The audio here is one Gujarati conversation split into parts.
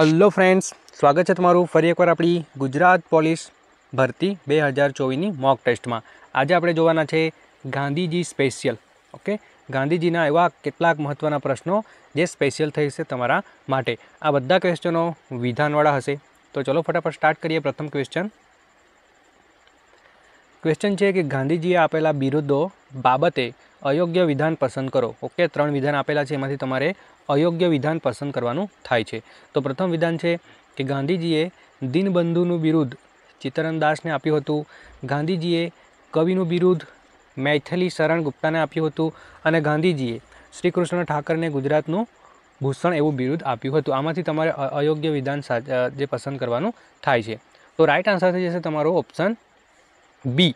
હલો ફ્રેન્ડ્સ સ્વાગત છે તમારું ફરી એકવાર આપણી ગુજરાત પોલીસ ભરતી બે હજાર ચોવીસની મોક ટેસ્ટમાં આજે આપણે જોવાના છે ગાંધીજી સ્પેશિયલ ઓકે ગાંધીજીના એવા કેટલાક મહત્ત્વના પ્રશ્નો જે સ્પેશિયલ થઈ છે તમારા માટે આ બધા ક્વેશ્ચનો વિધાનવાળા હશે તો ચલો ફટાફટ સ્ટાર્ટ કરીએ પ્રથમ ક્વેશ્ચન ક્વેશ્ચન છે કે ગાંધીજીએ આપેલા બિરુદ્દો બાબતે અયોગ્ય વિધાન પસંદ કરો ઓકે ત્રણ વિધાન આપેલા છે એમાંથી તમારે અયોગ્ય વિધાન પસંદ કરવાનું થાય છે તો પ્રથમ વિધાન છે કે ગાંધીજીએ દિનબંધુનું બિરુદ ચિત્તરન દાસને આપ્યું હતું ગાંધીજીએ કવિનું બિરુદ મૈથલી શરણ ગુપ્તાને આપ્યું હતું અને ગાંધીજીએ શ્રી કૃષ્ણ ઠાકરને ગુજરાતનું ભૂષણ એવું બિરુદ આપ્યું હતું આમાંથી તમારે અયોગ્ય વિધાન જે પસંદ કરવાનું થાય છે તો રાઇટ આન્સર થઈ જશે તમારો ઓપ્શન બી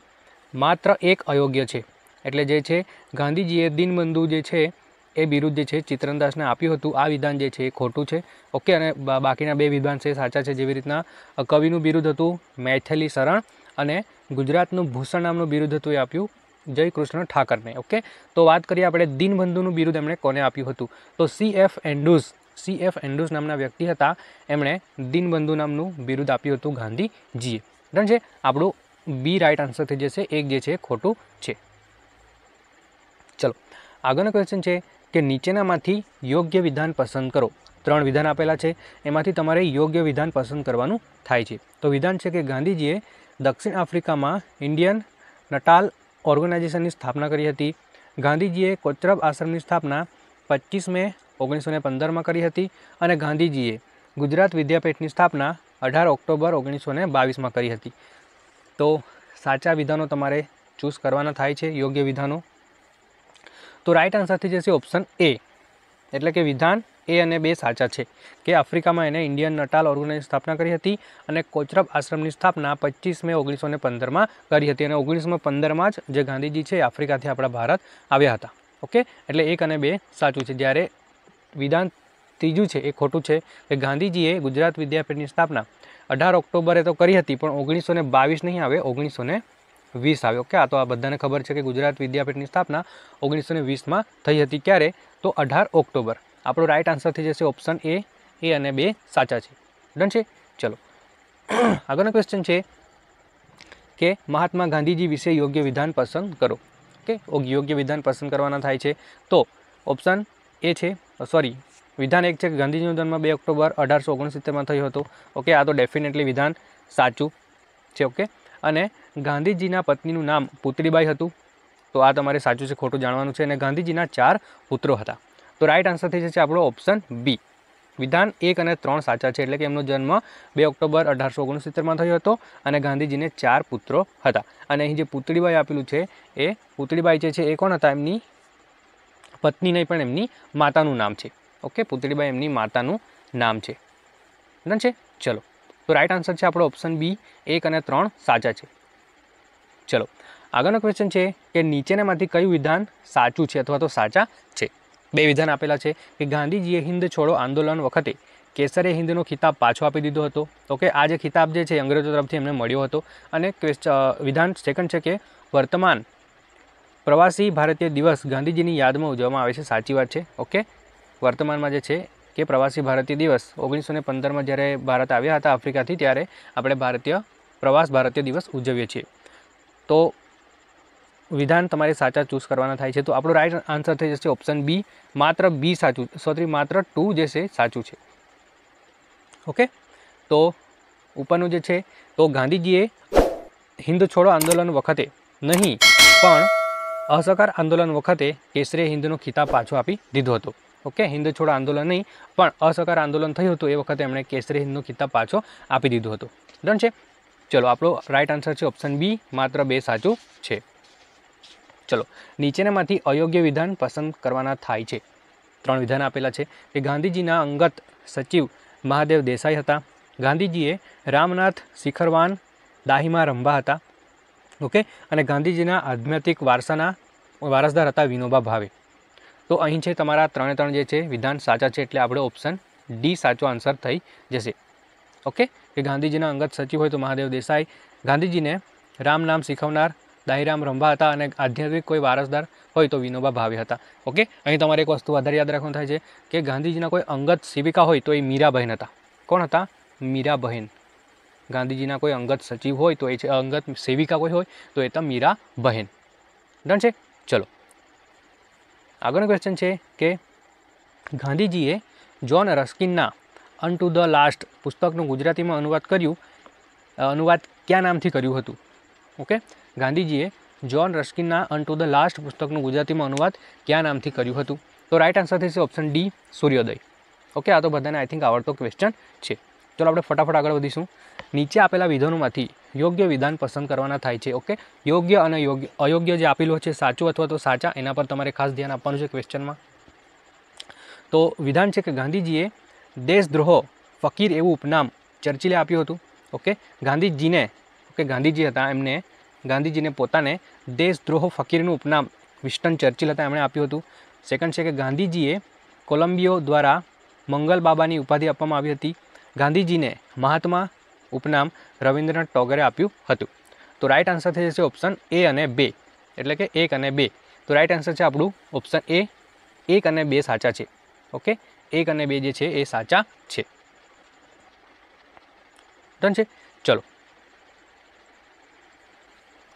માત્ર એક અયોગ્ય છે એટલે જે છે ગાંધીજીએ દિનબંધુ જે છે એ બિરુદ જે છે ચિત્રનદાસને આપ્યું હતું આ વિધાન જે છે એ ખોટું છે ઓકે અને બાકીના બે વિધાન છે સાચા છે જેવી રીતના કવિનું બિરુદ હતું મૈથેલી શરણ અને ગુજરાતનું ભૂષણ નામનું બિરુદ હતું એ આપ્યું જયકૃષ્ણ ઠાકરને ઓકે તો વાત કરીએ આપણે દિનબંધુનું બિરુદ એમણે કોને આપ્યું હતું તો C F Andrews C F Andrews નામના વ્યક્તિ હતા એમણે દિનબંધુ નામનું બિરુદ આપ્યું હતું ગાંધીજીએ ડન છે આપણું બી રાઇટ આન્સર થઈ જશે એક જે છે ખોટું છે ચલો આગળનો ક્વેશ્ચન છે કે નીચેનામાંથી યોગ્ય વિધાન પસંદ કરો ત્રણ વિધાન આપેલા છે એમાંથી તમારે યોગ્ય વિધાન પસંદ કરવાનું થાય છે તો વિધાન છે કે ગાંધીજીએ દક્ષિણ આફ્રિકામાં ઇન્ડિયન નટાલ ઓર્ગેનાઇઝેશનની સ્થાપના કરી હતી ગાંધીજીએ કોચરબ આશ્રમની સ્થાપના પચીસ મે ઓગણીસો ને પંદરમાં કરી હતી અને ગાંધીજીએ ગુજરાત વિદ્યાપીઠની સ્થાપના અઢાર ઓક્ટોબર ઓગણીસો ને બાવીસમાં કરી હતી તો સાચા વિધાનો તમારે ચૂઝ કરવાના થાય છે યોગ્ય વિધાનો તો રાઇટ આન્સર થઈ જશે ઓપ્શન એ એટલે કે વિધાન એ અને બે સાચા છે કે આફ્રિકામાં એને ઇન્ડિયન નટાલ ઓર્ગેનાઇઝ સ્થાપના કરી હતી અને કોચરબ આશ્રમની સ્થાપના પચીસ મે ઓગણીસો ને પંદરમાં કરી હતી અને ઓગણીસો પંદરમાં જ જે ગાંધીજી છે આફ્રિકાથી આપણા ભારત આવ્યા હતા ઓકે એટલે એક અને બે સાચું છે જ્યારે વિધાન ત્રીજું છે એ ખોટું છે કે ગાંધીજીએ ગુજરાત વિદ્યાપીઠની સ્થાપના અઢાર ઓક્ટોબરે તો કરી હતી પણ ઓગણીસો ને બાવીસ નહીં આવે ઓગણીસો ને વીસ આવ્યો કે આ તો આ બધાને ખબર છે કે ગુજરાત વિદ્યાપીઠની સ્થાપના ઓગણીસો ને વીસમાં થઈ હતી ક્યારે તો અઢાર ઓક્ટોબર આપણો રાઇટ આન્સર થઈ જશે ઓપ્શન એ એ અને બે સાચા છે ડન છે ચલો આગળનો ક્વેશ્ચન છે કે મહાત્મા ગાંધીજી વિશે યોગ્ય વિધાન પસંદ કરો ઓકે યોગ્ય વિધાન પસંદ કરવાના થાય છે તો ઓપ્શન એ છે સોરી વિધાન એક છે કે ગાંધીજીનો જન્મ બે ઓક્ટોબર અઢારસો ઓગણસિત્તેરમાં થયો હતો ઓકે આ તો ડેફિનેટલી વિધાન સાચું છે ઓકે અને ગાંધીજીના પત્નીનું નામ પુત્રીબાઈ હતું તો આ તમારે સાચું છે ખોટું જાણવાનું છે અને ગાંધીજીના ચાર પુત્રો હતા તો રાઈટ આન્સર થઈ જશે આપણો ઓપ્શન બી વિધાન એક અને ત્રણ સાચા છે એટલે કે એમનો જન્મ બે ઓક્ટોબર અઢારસો ઓગણસિત્તેરમાં થયો હતો અને ગાંધીજીને ચાર પુત્રો હતા અને અહીં જે પુતળીબાઈ આપેલું છે એ પુતળીબાઈ જે છે એ કોણ હતા એમની પત્ની નહીં પણ એમની માતાનું નામ છે ઓકે પુતળીબાઈ એમની માતાનું નામ છે છે ચલો તો રાઈટ આન્સર છે આપણો ઓપ્શન બી એક અને ત્રણ સાચા છે ચલો આગળનો ક્વેશ્ચન છે કે નીચેનામાંથી કયું વિધાન સાચું છે અથવા તો સાચા છે બે વિધાન આપેલા છે કે ગાંધીજીએ હિન્દ છોડો આંદોલન વખતે કેસરે હિન્દનો ખિતાબ પાછો આપી દીધો હતો તો કે આ જે ખિતાબ જે છે અંગ્રેજો તરફથી એમને મળ્યો હતો અને વિધાન સેકન્ડ છે કે વર્તમાન પ્રવાસી ભારતીય દિવસ ગાંધીજીની યાદમાં ઉજવવામાં આવે છે સાચી વાત છે ઓકે વર્તમાનમાં જે છે કે પ્રવાસી ભારતીય દિવસ ઓગણીસો ને પંદરમાં જ્યારે ભારત આવ્યા હતા આફ્રિકાથી ત્યારે આપણે ભારતીય પ્રવાસ ભારતીય દિવસ ઉજવીએ છીએ તો વિધાન તમારે સાચા ચૂઝ કરવાના થાય છે તો આપણો રાઈટ આન્સર થઈ જશે ઓપ્શન બી માત્ર બી સાચું સોરી માત્ર ટુ જે છે સાચું છે ઓકે તો ઉપરનું જે છે તો ગાંધીજીએ હિન્દ છોડો આંદોલન વખતે નહીં પણ અસહકાર આંદોલન વખતે કેસરે હિન્દનો ખિતાબ પાછો આપી દીધો હતો ઓકે હિન્દ છોડો આંદોલન નહીં પણ અસહકાર આંદોલન થયું હતું એ વખતે એમણે કેસરી હિન્દનો ખિતાબ પાછો આપી દીધો હતો ડન છે ચલો આપણો રાઇટ આન્સર છે ઓપ્શન બી માત્ર બે સાચું છે ચલો નીચેનામાંથી અયોગ્ય વિધાન પસંદ કરવાના થાય છે ત્રણ વિધાન આપેલા છે કે ગાંધીજીના અંગત સચિવ મહાદેવ દેસાઈ હતા ગાંધીજીએ રામનાથ શિખરવાન દાહીમાં રંભા હતા ઓકે અને ગાંધીજીના આધ્યાત્મિક વારસાના વારસદાર હતા વિનોબા ભાવે તો અહીં છે તમારા ત્રણે ત્રણ જે છે વિધાન સાચા છે એટલે આપણે ઓપ્શન ડી સાચો આન્સર થઈ જશે ઓકે કે ગાંધીજીના અંગત સચિવ હોય તો મહાદેવ દેસાઈ ગાંધીજીને રામ નામ શીખવનાર દાહીરામ રંભા હતા અને આધ્યાત્મિક કોઈ વારસદાર હોય તો વિનોબા ભાવે હતા ઓકે અહીં તમારે એક વસ્તુ વધારે યાદ રાખવાનું થાય છે કે ગાંધીજીના કોઈ અંગત સેવિકા હોય તો એ મીરાબહેન હતા કોણ હતા મીરાબહેન ગાંધીજીના કોઈ અંગત સચિવ હોય તો એ છે અંગત સેવિકા કોઈ હોય તો એ તો મીરાબહેન ડન છે ચલો આગળનું ક્વેશ્ચન છે કે ગાંધીજીએ જ્હોન રસ્કિનના અન ટુ ધ લાસ્ટ પુસ્તકનું ગુજરાતીમાં અનુવાદ કર્યું અનુવાદ ક્યાં નામથી કર્યું હતું ઓકે ગાંધીજીએ જ્હોન રસ્કિનના અન ટુ ધ લાસ્ટ પુસ્તકનું ગુજરાતીમાં અનુવાદ કયા નામથી કર્યું હતું તો રાઇટ આન્સર થશે ઓપ્શન ડી સૂર્યોદય ઓકે આ તો બધાને આઈ થિંક આવડતો ક્વેશ્ચન છે ચલો આપણે ફટાફટ આગળ વધીશું નીચે આપેલા વિધાનોમાંથી યોગ્ય વિધાન પસંદ કરવાના થાય છે ઓકે યોગ્ય અને યોગ્ય અયોગ્ય જે આપેલું છે સાચું અથવા તો સાચા એના પર તમારે ખાસ ધ્યાન આપવાનું છે ક્વેશ્ચનમાં તો વિધાન છે કે ગાંધીજીએ દેશદ્રોહો ફકીર એવું ઉપનામ ચર્ચિલે આપ્યું હતું ઓકે ગાંધીજીને ઓકે ગાંધીજી હતા એમને ગાંધીજીને પોતાને દેશદ્રોહ ફકીરનું ઉપનામ વિસ્ટન ચર્ચિલ હતા એમણે આપ્યું હતું સેકન્ડ છે કે ગાંધીજીએ કોલંબિયો દ્વારા મંગલ બાબાની ઉપાધિ આપવામાં આવી હતી ગાંધીજીને મહાત્મા ઉપનામ રવિન્દ્રનાથ ટોગરે આપ્યું હતું તો રાઇટ આન્સર થઈ જશે ઓપ્શન એ અને બે એટલે કે એક અને બે તો રાઇટ આન્સર છે આપણું ઓપ્શન એ એક અને બે સાચા છે ઓકે એક અને બે જે છે એ સાચા છે ડન છે ચલો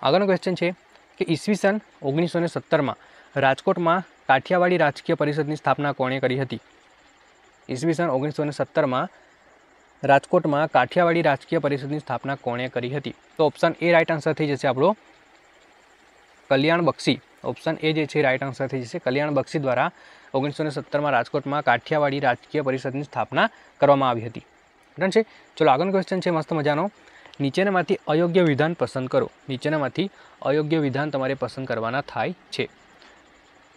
આગળનો ક્વેશ્ચન છે કે ઈસવીસન ઓગણીસો ને સત્તરમાં રાજકોટમાં કાઠિયાવાડી રાજકીય પરિષદની સ્થાપના કોણે કરી હતી ઈસવીસન ઓગણીસો ને સત્તરમાં રાજકોટમાં કાઠિયાવાડી રાજકીય પરિષદની સ્થાપના કોણે કરી હતી તો ઓપ્શન એ રાઇટ આન્સર થઈ જશે આપણો કલ્યાણ બક્ષી ઓપ્શન એ જે છે રાઇટ આન્સર થઈ જશે કલ્યાણ બક્ષી દ્વારા ઓગણીસો ને સત્તરમાં રાજકોટમાં કાઠિયાવાડી રાજકીય પરિષદની સ્થાપના કરવામાં આવી હતી ડન છે ચલો આગળનો ક્વેશ્ચન છે મસ્ત મજાનો નીચેનામાંથી અયોગ્ય વિધાન પસંદ કરો નીચેનામાંથી અયોગ્ય વિધાન તમારે પસંદ કરવાના થાય છે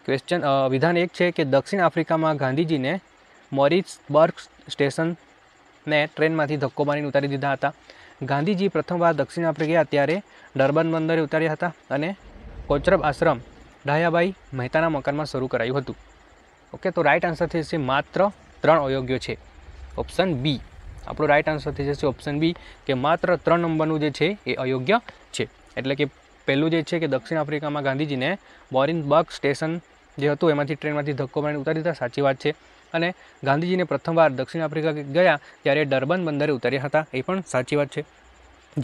ક્વેશ્ચન વિધાન એક છે કે દક્ષિણ આફ્રિકામાં ગાંધીજીને મોરિસબર્ગ સ્ટેશન ને ટ્રેનમાંથી ધક્કો મારીને ઉતારી દીધા હતા ગાંધીજી પ્રથમવાર દક્ષિણ આફ્રિકા ત્યારે ડર્બન બંદરે ઉતાર્યા હતા અને કોચરબ આશ્રમ ડાયાબાઈ મહેતાના મકાનમાં શરૂ કરાયું હતું ઓકે તો રાઇટ આન્સર થઈ જશે માત્ર ત્રણ અયોગ્ય છે ઓપ્શન બી આપણો રાઇટ આન્સર થઈ જશે ઓપ્શન બી કે માત્ર ત્રણ નંબરનું જે છે એ અયોગ્ય છે એટલે કે પહેલું જે છે કે દક્ષિણ આફ્રિકામાં ગાંધીજીને બોરિનબર્ગ સ્ટેશન જે હતું એમાંથી ટ્રેનમાંથી ધક્કો મારીને ઉતારી દીધા સાચી વાત છે અને ગાંધીજીને પ્રથમવાર દક્ષિણ આફ્રિકા ગયા ત્યારે ડરબન બંદરે ઉતાર્યા હતા એ પણ સાચી વાત છે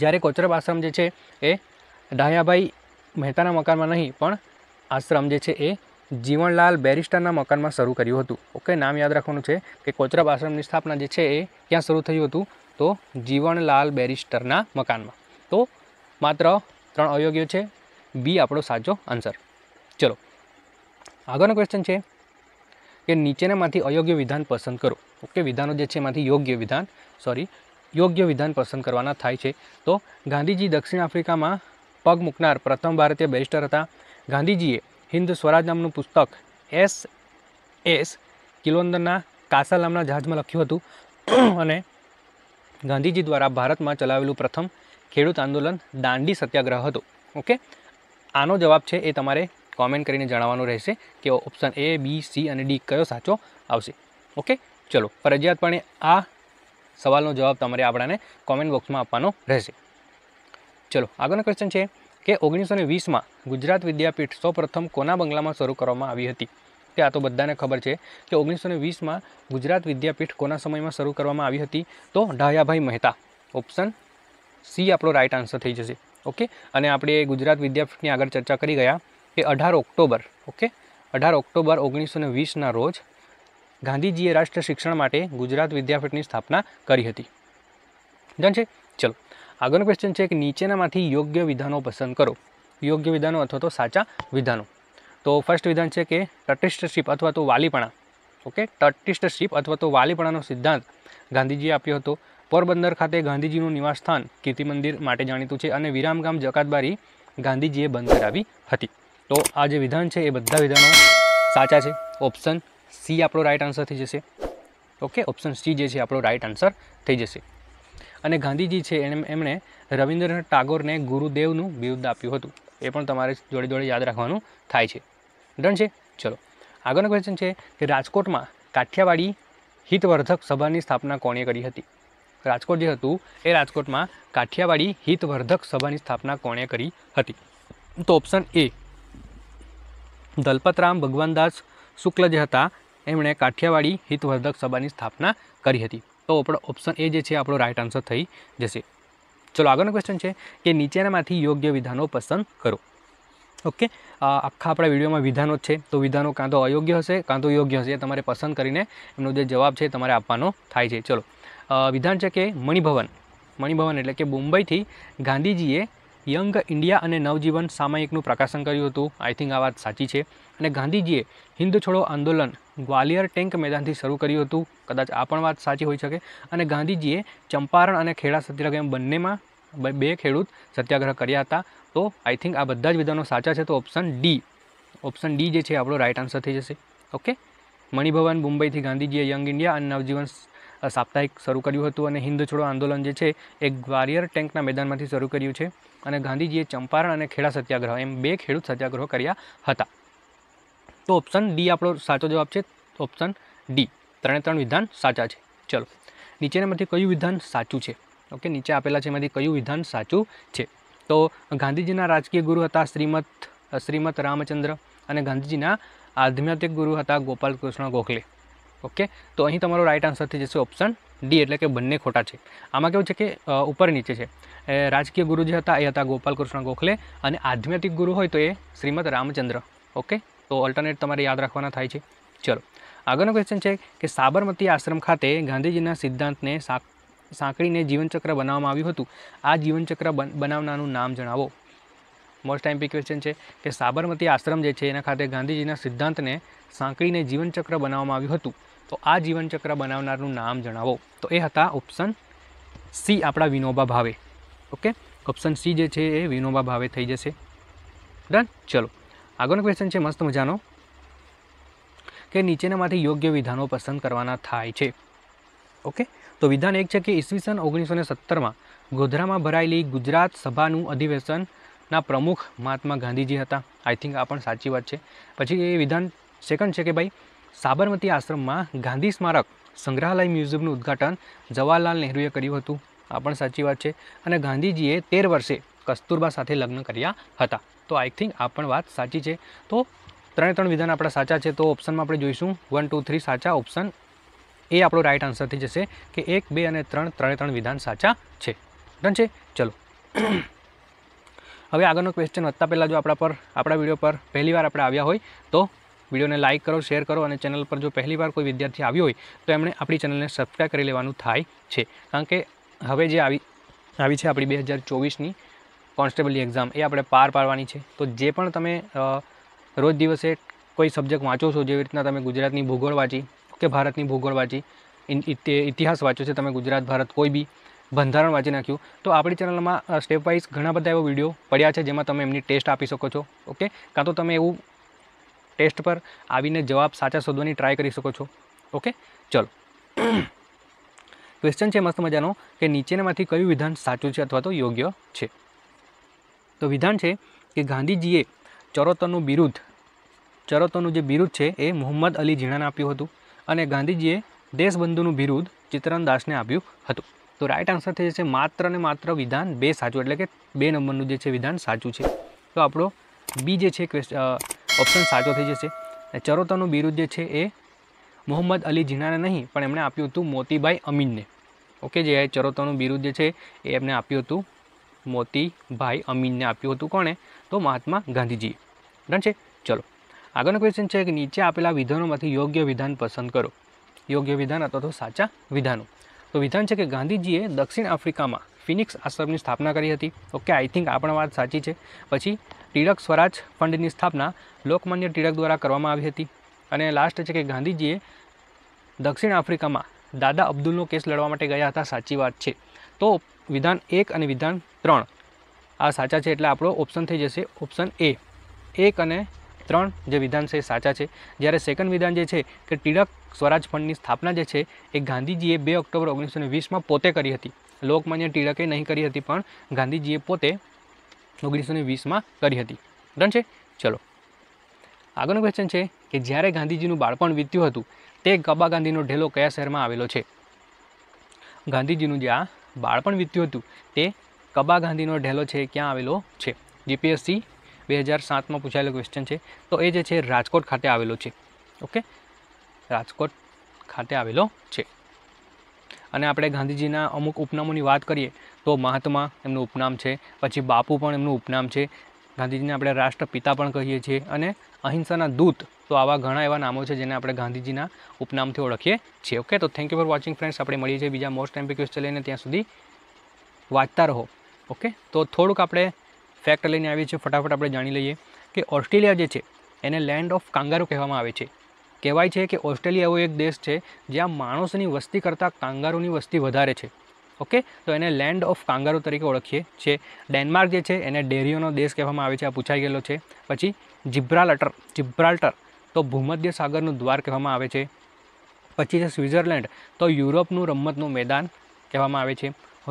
જ્યારે કોચરબ આશ્રમ જે છે એ ડાયાભાઈ મહેતાના મકાનમાં નહીં પણ આશ્રમ જે છે એ જીવનલાલ બેરિસ્ટરના મકાનમાં શરૂ કર્યું હતું ઓકે નામ યાદ રાખવાનું છે કે કોચરબ આશ્રમની સ્થાપના જે છે એ ક્યાં શરૂ થયું હતું તો જીવનલાલ બેરિસ્ટરના મકાનમાં તો માત્ર ત્રણ અયોગ્ય છે બી આપણો સાચો આન્સર ચલો આગળનો ક્વેશ્ચન છે કે નીચેનામાંથી અયોગ્ય વિધાન પસંદ કરો ઓકે વિધાનો જે છે એમાંથી યોગ્ય વિધાન સોરી યોગ્ય વિધાન પસંદ કરવાના થાય છે તો ગાંધીજી દક્ષિણ આફ્રિકામાં પગ મૂકનાર પ્રથમ ભારતીય બેરિસ્ટર હતા ગાંધીજીએ હિન્દ સ્વરાજ નામનું પુસ્તક એસ એસ કિલોંદરના કાસા નામના જહાજમાં લખ્યું હતું અને ગાંધીજી દ્વારા ભારતમાં ચલાવેલું પ્રથમ ખેડૂત આંદોલન દાંડી સત્યાગ્રહ હતું ઓકે આનો જવાબ છે એ તમારે કોમેન્ટ કરીને જણાવવાનું રહેશે કે ઓપ્શન એ બી સી અને ડી કયો સાચો આવશે ઓકે ચલો ફરજિયાતપણે આ સવાલનો જવાબ તમારે આપણાને કોમેન્ટ બોક્સમાં આપવાનો રહેશે ચલો આગળનો ક્વેશ્ચન છે કે ઓગણીસો ને વીસમાં ગુજરાત વિદ્યાપીઠ સૌપ્રથમ કોના બંગલામાં શરૂ કરવામાં આવી હતી તે આ તો બધાને ખબર છે કે ઓગણીસો ને વીસમાં ગુજરાત વિદ્યાપીઠ કોના સમયમાં શરૂ કરવામાં આવી હતી તો ઢાયાભાઈ મહેતા ઓપ્શન સી આપણો રાઇટ આન્સર થઈ જશે ઓકે અને આપણે ગુજરાત વિદ્યાપીઠની આગળ ચર્ચા કરી ગયા કે અઢાર ઓક્ટોબર ઓકે અઢાર ઓક્ટોબર ઓગણીસો ને વીસના રોજ ગાંધીજીએ રાષ્ટ્ર શિક્ષણ માટે ગુજરાત વિદ્યાપીઠની સ્થાપના કરી હતી જાણ છે ચલો આગળનો ક્વેશ્ચન છે કે નીચેનામાંથી યોગ્ય વિધાનો પસંદ કરો યોગ્ય વિધાનો અથવા તો સાચા વિધાનો તો ફર્સ્ટ વિધાન છે કે તટિસ્થશીપ અથવા તો વાલીપણા ઓકે તટિસ્થશીપ અથવા તો વાલીપણાનો સિદ્ધાંત ગાંધીજીએ આપ્યો હતો પોરબંદર ખાતે ગાંધીજીનું નિવાસસ્થાન કીર્તિ મંદિર માટે જાણીતું છે અને વિરામગામ જકાતબારી ગાંધીજીએ બંધ કરાવી હતી તો આ જે વિધાન છે એ બધા વિધાનો સાચા છે ઓપ્શન સી આપણો રાઇટ આન્સર થઈ જશે ઓકે ઓપ્શન સી જે છે આપણો રાઇટ આન્સર થઈ જશે અને ગાંધીજી છે એમણે રવિન્દ્રનાથ ટાગોરને ગુરુદેવનું બિરુદ આપ્યું હતું એ પણ તમારે જોડે જોડે યાદ રાખવાનું થાય છે ડન છે ચલો આગળનો ક્વેશ્ચન છે કે રાજકોટમાં કાઠિયાવાડી હિતવર્ધક સભાની સ્થાપના કોણે કરી હતી રાજકોટ જે હતું એ રાજકોટમાં કાઠિયાવાડી હિતવર્ધક સભાની સ્થાપના કોણે કરી હતી તો ઓપ્શન એ દલપતરામ ભગવાનદાસ શુક્લ જે હતા એમણે કાઠિયાવાડી હિતવર્ધક સભાની સ્થાપના કરી હતી તો આપણો ઓપ્શન એ જે છે આપણો રાઇટ આન્સર થઈ જશે ચલો આગળનો ક્વેશ્ચન છે કે નીચેનામાંથી યોગ્ય વિધાનો પસંદ કરો ઓકે આખા આપણા વિડીયોમાં વિધાનો જ છે તો વિધાનો કાં તો અયોગ્ય હશે કાં તો યોગ્ય હશે તમારે પસંદ કરીને એમનો જે જવાબ છે તમારે આપવાનો થાય છે ચલો વિધાન છે કે મણિભવન મણિભવન એટલે કે મુંબઈથી ગાંધીજીએ યંગ ઇન્ડિયા અને નવજીવન સામાયિકનું પ્રકાશન કર્યું હતું આઈ થિંક આ વાત સાચી છે અને ગાંધીજીએ હિન્દ છોડો આંદોલન ગ્વાલિયર ટેન્ક મેદાનથી શરૂ કર્યું હતું કદાચ આ પણ વાત સાચી હોઈ શકે અને ગાંધીજીએ ચંપારણ અને ખેડા સત્યાગ્રહ એમ બંનેમાં બે ખેડૂત સત્યાગ્રહ કર્યા હતા તો આઈ થિંક આ બધા જ વિધાનો સાચા છે તો ઓપ્શન ડી ઓપ્શન ડી જે છે આપણો રાઇટ આન્સર થઈ જશે ઓકે મણિભવન મુંબઈથી ગાંધીજીએ યંગ ઇન્ડિયા અને નવજીવન સાપ્તાહિક શરૂ કર્યું હતું અને હિન્દ છોડો આંદોલન જે છે એ ગ્વાલિયર ટેન્કના મેદાનમાંથી શરૂ કર્યું છે અને ગાંધીજીએ ચંપારણ અને ખેડા સત્યાગ્રહ એમ બે ખેડૂત સત્યાગ્રહ કર્યા હતા તો ઓપ્શન ડી આપણો સાચો જવાબ છે ઓપ્શન ડી ત્રણે ત્રણ વિધાન સાચા છે ચલો નીચેનામાંથી કયું વિધાન સાચું છે ઓકે નીચે આપેલા છે એમાંથી કયું વિધાન સાચું છે તો ગાંધીજીના રાજકીય ગુરુ હતા શ્રીમત શ્રીમત રામચંદ્ર અને ગાંધીજીના આધ્યાત્મિક ગુરુ હતા ગોપાલકૃષ્ણ ગોખલે ઓકે તો અહીં તમારો રાઇટ આન્સર થઈ જશે ઓપ્શન ડી એટલે કે બંને ખોટા છે આમાં કેવું છે કે ઉપર નીચે છે રાજકીય ગુરુ જે હતા એ હતા ગોપાલકૃષ્ણ ગોખલે અને આધ્યાત્મિક ગુરુ હોય તો એ શ્રીમદ રામચંદ્ર ઓકે તો ઓલ્ટરનેટ તમારે યાદ રાખવાના થાય છે ચલો આગળનો ક્વેશ્ચન છે કે સાબરમતી આશ્રમ ખાતે ગાંધીજીના સિદ્ધાંતને સાંકળીને જીવનચક્ર બનાવવામાં આવ્યું હતું આ જીવનચક્ર બનાવનારનું નામ જણાવો મોસ્ટ ટાઈમ ક્વેશ્ચન છે કે સાબરમતી આશ્રમ જે છે એના ખાતે ગાંધીજીના સિદ્ધાંતને સાંકળીને જીવનચક્ર બનાવવામાં આવ્યું હતું તો આ જીવનચક્ર બનાવનારનું નામ જણાવો તો એ હતા ઓપ્શન સી આપણા વિનોબા ભાવે ઓકે ઓપ્શન સી જે છે એ વિનોબા ભાવે થઈ જશે ડન ચલો આગળનો ક્વેશ્ચન છે મસ્ત મજાનો કે નીચેનામાંથી યોગ્ય વિધાનો પસંદ કરવાના થાય છે ઓકે તો વિધાન એક છે કે ઈસવીસન ઓગણીસો ને સત્તરમાં ગોધરામાં ભરાયેલી ગુજરાત સભાનું અધિવેશનના પ્રમુખ મહાત્મા ગાંધીજી હતા આઈ થિંક આ પણ સાચી વાત છે પછી એ વિધાન સેકન્ડ છે કે ભાઈ સાબરમતી આશ્રમમાં ગાંધી સ્મારક સંગ્રહાલય મ્યુઝિયમનું ઉદ્ઘાટન જવાહરલાલ નહેરુએ કર્યું હતું આ પણ સાચી વાત છે અને ગાંધીજીએ તેર વર્ષે કસ્તુરબા સાથે લગ્ન કર્યા હતા તો આઈ થિંક આ પણ વાત સાચી છે તો ત્રણે ત્રણ વિધાન આપણા સાચા છે તો ઓપ્શનમાં આપણે જોઈશું વન ટુ થ્રી સાચા ઓપ્શન એ આપણો રાઇટ આન્સર થઈ જશે કે એક બે અને ત્રણ ત્રણે ત્રણ વિધાન સાચા છે ડન છે ચલો હવે આગળનો ક્વેશ્ચન વધતા પહેલાં જો આપણા પર આપણા વિડીયો પર પહેલી વાર આપણે આવ્યા હોય તો વિડીયોને લાઇક કરો શેર કરો અને ચેનલ પર જો પહેલીવાર કોઈ વિદ્યાર્થી આવ્યો હોય તો એમણે આપણી ચેનલને સબસ્ક્રાઈબ કરી લેવાનું થાય છે કારણ કે હવે જે આવી આવી છે આપણી બે હજાર ચોવીસની કોન્સ્ટેબલની એક્ઝામ એ આપણે પાર પાડવાની છે તો જે પણ તમે રોજ દિવસે કોઈ સબ્જેક્ટ વાંચો છો જેવી રીતના તમે ગુજરાતની ભૂગોળ વાંચી કે ભારતની ભૂગોળ વાંચી ઇતિહાસ વાંચ્યો છે તમે ગુજરાત ભારત કોઈ બી બંધારણ વાંચી નાખ્યું તો આપણી ચેનલમાં સ્ટેપ વાઇઝ ઘણા બધા એવા વિડીયો પડ્યા છે જેમાં તમે એમની ટેસ્ટ આપી શકો છો ઓકે કાં તો તમે એવું ટેસ્ટ પર આવીને જવાબ સાચા શોધવાની ટ્રાય કરી શકો છો ઓકે ચલો ક્વેશ્ચન છે મસ્ત મજાનો કે નીચેનામાંથી કયું વિધાન સાચું છે અથવા તો યોગ્ય છે તો વિધાન છે કે ગાંધીજીએ ચરોતરનું બિરુદ ચરોતરનું જે બિરુદ છે એ મોહમ્મદ અલી જીણાને આપ્યું હતું અને ગાંધીજીએ દેશબંધુનું બિરુદ ચિત્તરન દાસને આપ્યું હતું તો રાઇટ આન્સર થઈ જશે માત્ર ને માત્ર વિધાન બે સાચું એટલે કે બે નંબરનું જે છે વિધાન સાચું છે તો આપણો બી જે છે ઓપ્શન સાચો થઈ જશે ચરોતરનું બિરુદ જે છે એ મોહમ્મદ અલી જીણાને નહીં પણ એમણે આપ્યું હતું મોતીભાઈ અમીનને ઓકે જે ચરોતરનું બિરુદ જે છે એ એમને આપ્યું હતું મોતીભાઈ અમીનને આપ્યું હતું કોણે તો મહાત્મા ગાંધીજી ડન છે ચલો આગળનો ક્વેશ્ચન છે કે નીચે આપેલા વિધાનોમાંથી યોગ્ય વિધાન પસંદ કરો યોગ્ય વિધાન અથવા તો સાચા વિધાનો તો વિધાન છે કે ગાંધીજીએ દક્ષિણ આફ્રિકામાં ફિનિક્સ આશ્રમની સ્થાપના કરી હતી ઓકે આઈ થિંક આપણા વાત સાચી છે પછી ટિળક સ્વરાજ ફંડની સ્થાપના લોકમાન્ય ટિળક દ્વારા કરવામાં આવી હતી અને લાસ્ટ છે કે ગાંધીજીએ દક્ષિણ આફ્રિકામાં દાદા અબ્દુલનો કેસ લડવા માટે ગયા હતા સાચી વાત છે તો વિધાન એક અને વિધાન ત્રણ આ સાચા છે એટલે આપણો ઓપ્શન થઈ જશે ઓપ્શન એ એક અને ત્રણ જે વિધાન છે એ સાચા છે જ્યારે સેકન્ડ વિધાન જે છે કે ટિળક સ્વરાજ ફંડની સ્થાપના જે છે એ ગાંધીજીએ બે ઓક્ટોબર ઓગણીસો ને વીસમાં પોતે કરી હતી લોકમાન્ય ટિળકે નહીં કરી હતી પણ ગાંધીજીએ પોતે ઓગણીસો ને વીસમાં કરી હતી ડન છે ચલો આગળનું ક્વેશ્ચન છે કે જ્યારે ગાંધીજીનું બાળપણ વીત્યું હતું તે કબા ગાંધીનો ઢેલો કયા શહેરમાં આવેલો છે ગાંધીજીનું જે આ બાળપણ વીત્યું હતું તે કબા ગાંધીનો ઢેલો છે ક્યાં આવેલો છે જીપીએસસી બે હજાર સાતમાં પૂછાયેલો ક્વેશ્ચન છે તો એ જે છે રાજકોટ ખાતે આવેલો છે ઓકે રાજકોટ ખાતે આવેલો છે અને આપણે ગાંધીજીના અમુક ઉપનામોની વાત કરીએ તો મહાત્મા એમનું ઉપનામ છે પછી બાપુ પણ એમનું ઉપનામ છે ગાંધીજીને આપણે રાષ્ટ્રપિતા પણ કહીએ છીએ અને અહિંસાના દૂત તો આવા ઘણા એવા નામો છે જેને આપણે ગાંધીજીના ઉપનામથી ઓળખીએ છીએ ઓકે તો thank you for watching friends આપણે મળીએ છીએ બીજા મોસ્ટ એમ્પી ક્વેશ્ચન લઈને ત્યાં સુધી વાંચતા રહો ઓકે તો થોડુંક આપણે ફેક્ટ લઈને આવીએ છીએ ફટાફટ આપણે જાણી લઈએ કે ઓસ્ટ્રેલિયા જે છે એને લેન્ડ ઓફ કાંગારો કહેવામાં આવે છે કહેવાય છે કે ઓસ્ટ્રેલિયા એવો એક દેશ છે જ્યાં માણસની વસ્તી કરતાં કાંગારોની વસ્તી વધારે છે ઓકે તો એને લેન્ડ ઓફ કાંગારો તરીકે ઓળખીએ છીએ ડેનમાર્ક જે છે એને ડેરીઓનો દેશ કહેવામાં આવે છે આ પૂછાઈ ગયેલો છે પછી જિબ્રાલ્ટર જિબ્રાલ્ટર તો ભૂમધ્ય સાગરનું દ્વાર કહેવામાં આવે છે પછી છે સ્વિટ્ઝરલેન્ડ તો યુરોપનું રમતનું મેદાન કહેવામાં આવે છે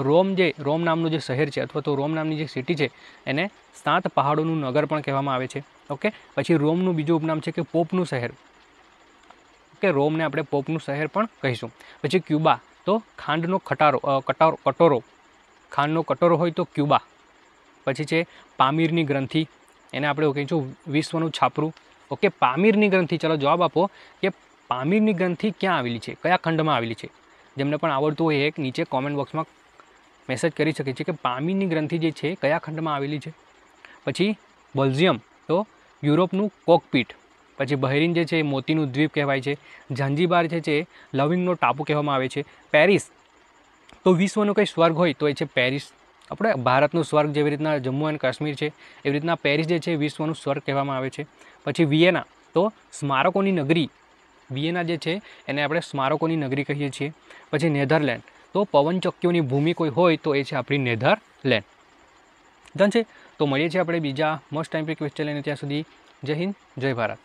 રોમ જે રોમ નામનું જે શહેર છે અથવા તો રોમ નામની જે સિટી છે એને સાત પહાડોનું નગર પણ કહેવામાં આવે છે ઓકે પછી રોમનું બીજું ઉપનામ છે કે પોપનું શહેર ઓકે રોમને આપણે પોપનું શહેર પણ કહીશું પછી ક્યુબા તો ખાંડનો ખટારો કટારો કટોરો ખાંડનો કટોરો હોય તો ક્યુબા પછી છે પામીરની ગ્રંથિ એને આપણે એવું કહીશું વિશ્વનું છાપરું ઓકે પામીરની ગ્રંથિ ચલો જવાબ આપો કે પામીરની ગ્રંથિ ક્યાં આવેલી છે કયા ખંડમાં આવેલી છે જેમને પણ આવડતું હોય એક નીચે કોમેન્ટ બોક્સમાં મેસેજ કરી શકે છે કે પામીરની ગ્રંથિ જે છે કયા ખંડમાં આવેલી છે પછી બલ્જિયમ તો યુરોપનું કોકપીટ પછી બહેરીન જે છે એ મોતીનું દ્વીપ કહેવાય છે ઝાંઝીબાર જે છે લવિંગનો ટાપુ કહેવામાં આવે છે પેરિસ તો વિશ્વનું કંઈ સ્વર્ગ હોય તો એ છે પેરિસ આપણે ભારતનું સ્વર્ગ જેવી રીતના જમ્મુ એન્ડ કાશ્મીર છે એવી રીતના પેરિસ જે છે વિશ્વનું સ્વર્ગ કહેવામાં આવે છે પછી વિયેના તો સ્મારકોની નગરી વિયેના જે છે એને આપણે સ્મારકોની નગરી કહીએ છીએ પછી નેધરલેન્ડ તો પવનચક્કીઓની ભૂમિ કોઈ હોય તો એ છે આપણી નેધરલેન્ડ ધન છે તો મળીએ છીએ આપણે બીજા મોસ્ટ ટાઈમ પે ક્વેશ્ચન લઈને ત્યાં સુધી જય હિન્દ જય ભારત